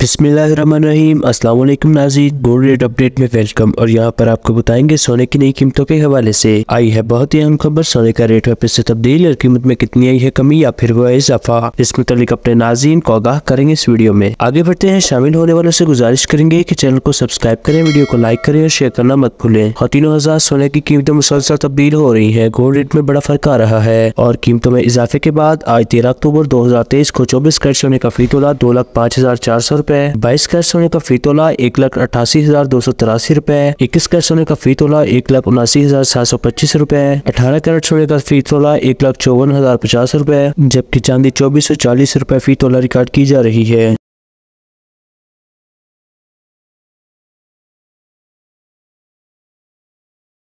बिसमीम असलम नाजीन गोल्ड रेट अपडेट में वेलकम और यहाँ पर आपको बताएंगे सोने की नई कीमतों के हवाले से आई है बहुत ही अहम खबर सोने का रेट वापस से तब्दील और कीमत में कितनी आई है कमी या फिर हुआ इजाफा इस मुतलिक अपने नाजीन को आगाह करेंगे इस वीडियो में आगे बढ़ते हैं शामिल होने वालों से गुजारिश करेंगे की चैनल को सब्सक्राइब करें वीडियो को लाइक करें और शेयर करना मत भूलें तीनों हजार सोने की कीमतें मुसलसल तब्दील हो रही है गोल्ड रेट में बड़ा फर्क आ रहा है और कीमतों में इजाफे के बाद आज तेरह अक्टूबर दो हजार तेईस को चौबीस कैट सोने का फी तोला दो लाख पाँच हजार चार सौ रुपए बाईस कैरेट सोने का फी तोला एक लाख अठासी हजार दो सौ तिरासी रुपए इक्कीस कैरेट सोने का फी तोला एक लाख उनासी हजार सात सौ पच्चीस रुपए अठारह कैरेट सोने का फी तोला एक लाख चौवन हजार पचास रुपए जबकि चांदी चौबीस सौ चालीस रुपए फी तोला रिकॉर्ड की जा रही है